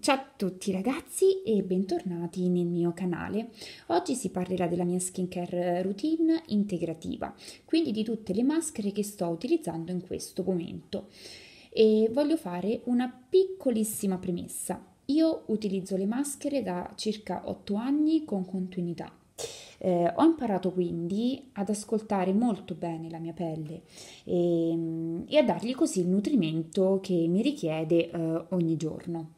Ciao a tutti ragazzi e bentornati nel mio canale. Oggi si parlerà della mia skincare routine integrativa, quindi di tutte le maschere che sto utilizzando in questo momento. E voglio fare una piccolissima premessa. Io utilizzo le maschere da circa 8 anni con continuità. Eh, ho imparato quindi ad ascoltare molto bene la mia pelle e, ehm, e a dargli così il nutrimento che mi richiede eh, ogni giorno.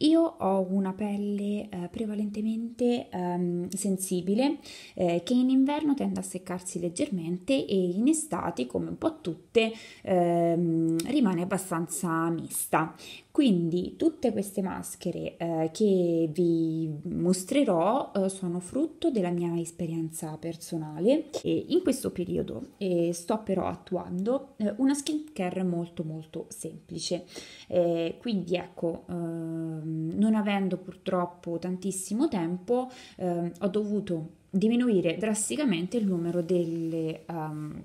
Io ho una pelle eh, prevalentemente ehm, sensibile eh, che in inverno tende a seccarsi leggermente e in estate, come un po' tutte, ehm, rimane abbastanza mista. Quindi tutte queste maschere eh, che vi mostrerò eh, sono frutto della mia esperienza personale e in questo periodo eh, sto però attuando eh, una skincare molto molto semplice. Eh, quindi ecco, ehm, non avendo purtroppo tantissimo tempo, ehm, ho dovuto diminuire drasticamente il numero delle um,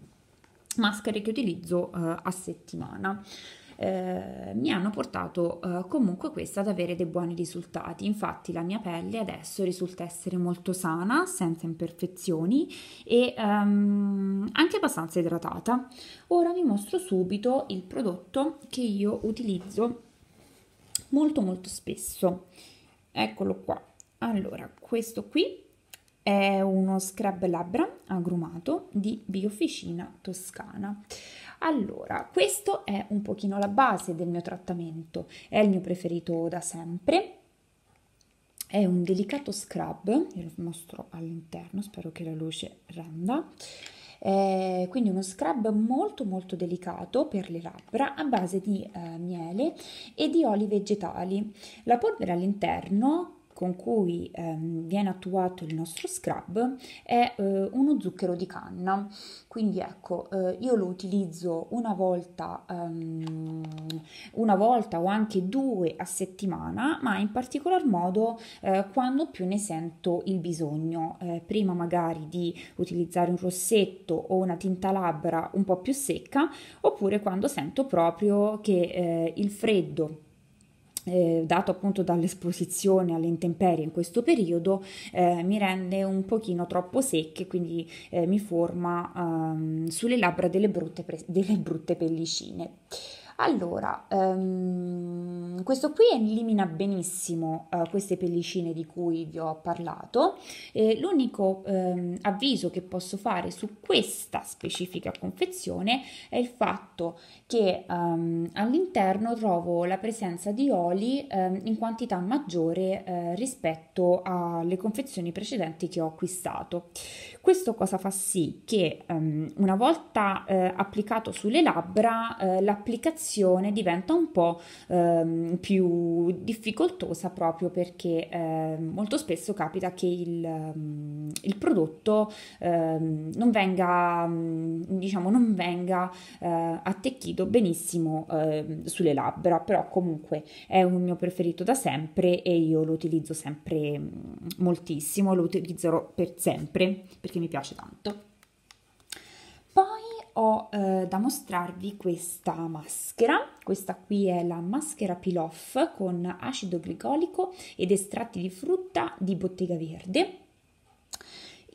maschere che utilizzo eh, a settimana. Eh, mi hanno portato eh, comunque questa ad avere dei buoni risultati. Infatti la mia pelle adesso risulta essere molto sana, senza imperfezioni e ehm, anche abbastanza idratata. Ora vi mostro subito il prodotto che io utilizzo molto molto spesso. Eccolo qua. Allora, questo qui è uno scrub labbra agrumato di Biofficina Toscana. Allora, questo è un pochino la base del mio trattamento, è il mio preferito da sempre. È un delicato scrub, ve lo mostro all'interno, spero che la luce renda. Eh, quindi uno scrub molto molto delicato per le labbra a base di eh, miele e di oli vegetali. La polvere all'interno con cui ehm, viene attuato il nostro scrub è eh, uno zucchero di canna. Quindi ecco, eh, io lo utilizzo una volta, ehm, una volta o anche due a settimana, ma in particolar modo eh, quando più ne sento il bisogno. Eh, prima magari di utilizzare un rossetto o una tinta labbra un po' più secca, oppure quando sento proprio che eh, il freddo eh, dato appunto dall'esposizione alle intemperie in questo periodo eh, mi rende un pochino troppo secche quindi eh, mi forma ehm, sulle labbra delle brutte, pre- delle brutte pellicine allora, um, questo qui elimina benissimo uh, queste pellicine di cui vi ho parlato. l'unico um, avviso che posso fare su questa specifica confezione è il fatto che um, all'interno trovo la presenza di oli in quantità maggiore uh, rispetto alle confezioni precedenti che ho acquistato. Questo cosa fa sì che una volta uh, applicato sulle labbra l'applicazione comunicazione diventa un po' ehm, più difficoltosa proprio perché ehm, molto spesso capita che il, ehm, il prodotto ehm, non venga, mm, diciamo, non venga eh, attecchito benissimo eh, sulle labbra, però comunque è un mio preferito da sempre e io lo utilizzo sempre mm, moltissimo, lo utilizzerò per sempre perché mi piace tanto ho eh, da mostrarvi questa maschera. Questa qui è la maschera peel off con acido glicolico ed estratti di frutta di Bottega Verde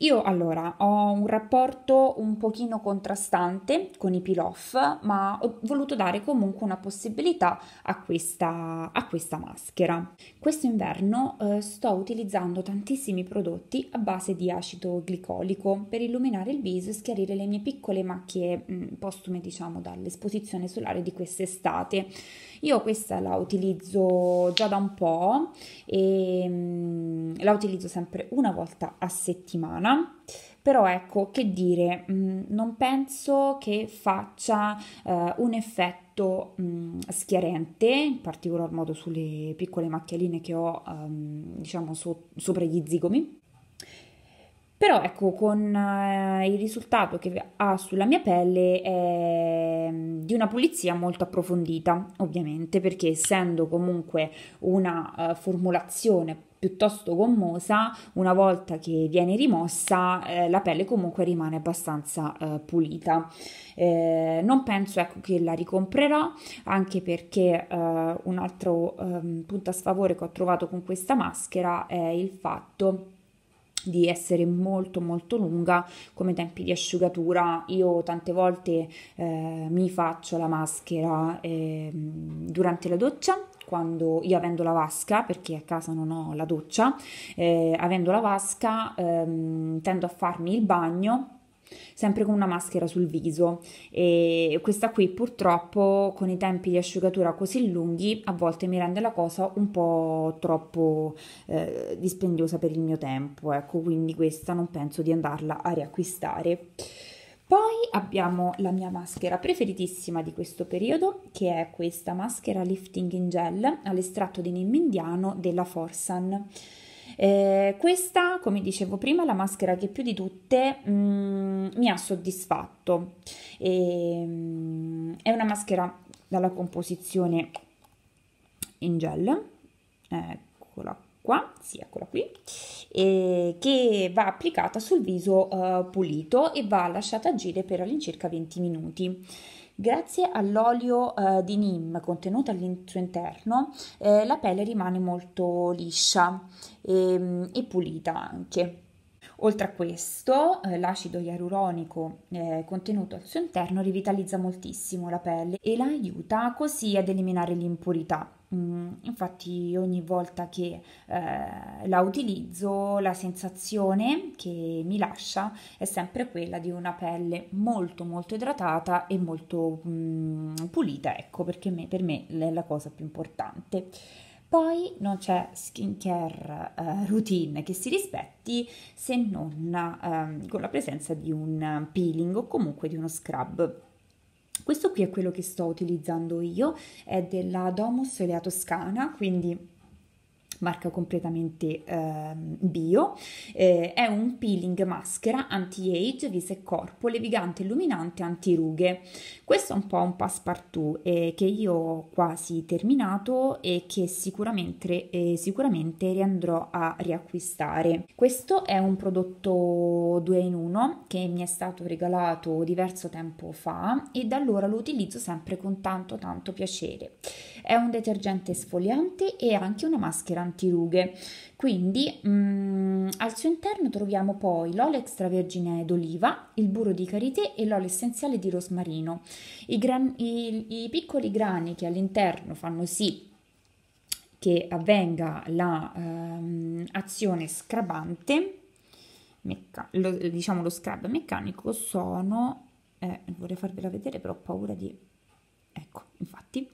io allora ho un rapporto un pochino contrastante con i pilaf, ma ho voluto dare comunque una possibilità a questa, a questa maschera. Questo inverno eh, sto utilizzando tantissimi prodotti a base di acido glicolico per illuminare il viso e schiarire le mie piccole macchie mh, mm, postume, diciamo, dall'esposizione solare di quest'estate. Io questa la utilizzo già da un po' e mh, mm, la utilizzo sempre una volta a settimana prima. Però ecco, che dire, mm, non penso che faccia eh, un effetto mh, mm, schiarente, in particolar modo sulle piccole macchialine che ho, ehm, diciamo, so- sopra gli zigomi. Però ecco, con eh, il risultato che ha sulla mia pelle è mm, di una pulizia molto approfondita, ovviamente, perché essendo comunque una eh, formulazione piuttosto gommosa, una volta che viene rimossa eh, la pelle comunque rimane abbastanza eh, pulita. Eh, non penso ecco, che la ricomprerò, anche perché eh, un altro ehm, punto a sfavore che ho trovato con questa maschera è il fatto di essere molto molto lunga come tempi di asciugatura io tante volte eh, mi faccio la maschera eh, durante la doccia quando io avendo la vasca, perché a casa non ho la doccia, eh, avendo la vasca ehm, tendo a farmi il bagno sempre con una maschera sul viso e questa qui purtroppo con i tempi di asciugatura così lunghi a volte mi rende la cosa un po' troppo eh, dispendiosa per il mio tempo, ecco, quindi questa non penso di andarla a riacquistare. Poi abbiamo la mia maschera preferitissima di questo periodo, che è questa maschera lifting in gel all'estratto di neem indiano della Forsan. Eh, questa, come dicevo prima, è la maschera che più di tutte mh, mm, mi ha soddisfatto. E, ehm, mh, è una maschera dalla composizione in gel, eccola qua, sì, eccola qui, eh, che va applicata sul viso eh, pulito e va lasciata agire per all'incirca 20 minuti. Grazie all'olio eh, di Nim contenuto al suo interno, eh, la pelle rimane molto liscia e, ehm, e pulita anche. Oltre a questo, eh, l'acido ialuronico eh, contenuto al suo interno rivitalizza moltissimo la pelle e la aiuta così ad eliminare l'impurità. Mm, infatti ogni volta che eh, la utilizzo la sensazione che mi lascia è sempre quella di una pelle molto molto idratata e molto mh, mm, pulita ecco perché me, per me è la cosa più importante poi non c'è skincare eh, routine che si rispetti se non eh, con la presenza di un peeling o comunque di uno scrub questo qui è quello che sto utilizzando io, è della Domus Lea Toscana, quindi marca completamente eh, bio, eh, è un peeling maschera anti-age, viso e corpo, levigante, illuminante, anti-rughe. Questo è un po' un passepartout eh, che io ho quasi terminato e che sicuramente, eh, sicuramente riandrò a riacquistare. Questo è un prodotto 2 in 1 che mi è stato regalato diverso tempo fa e da allora lo utilizzo sempre con tanto tanto piacere è un detergente sfoliante e anche una maschera antirughe. Quindi mh, mm, al suo interno troviamo poi l'olio extravergine d'oliva, il burro di karité e l'olio essenziale di rosmarino. I, gran, i, i piccoli grani che all'interno fanno sì che avvenga l'azione la, ehm, scrabante, mecca, lo, diciamo lo scrub meccanico, sono, eh, vorrei farvela vedere però ho paura di, ecco, infatti,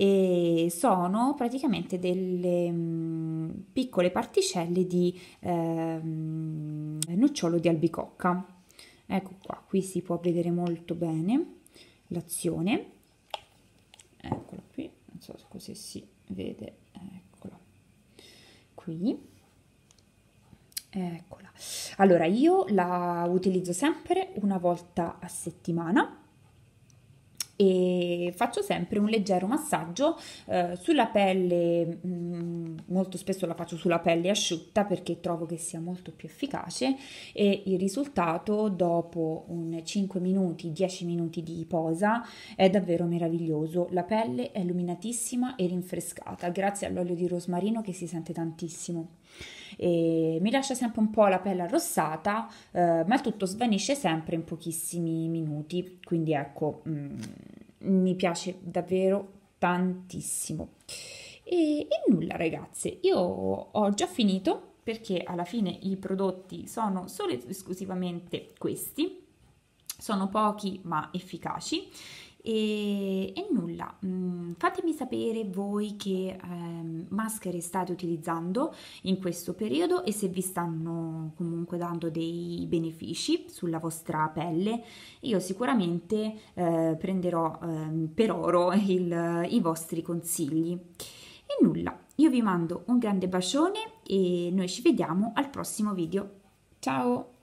e sono praticamente delle mm, piccole particelle di eh, nocciolo di albicocca. Ecco qua, qui si può vedere molto bene l'azione. Eccolo qui, non so se si vede, eccolo qui. Eccola. Allora, io la utilizzo sempre una volta a settimana e faccio sempre un leggero massaggio eh, sulla pelle, mh, mm, molto spesso la faccio sulla pelle asciutta perché trovo che sia molto più efficace e il risultato dopo un 5 minuti, 10 minuti di posa è davvero meraviglioso, la pelle è illuminatissima e rinfrescata grazie all'olio di rosmarino che si sente tantissimo. E mi lascia sempre un po' la pelle arrossata, eh, ma il tutto svanisce sempre in pochissimi minuti, quindi ecco... Mh, mm, mi piace davvero tantissimo. E, e, nulla ragazze, io ho già finito perché alla fine i prodotti sono solo ed esclusivamente questi, sono pochi ma efficaci e, e nulla, mm, fatemi sapere voi che eh, maschere state utilizzando in questo periodo e se vi stanno comunque dando dei benefici sulla vostra pelle. Io sicuramente eh, prenderò eh, per oro il, i vostri consigli. E nulla, io vi mando un grande bacione e noi ci vediamo al prossimo video. Ciao!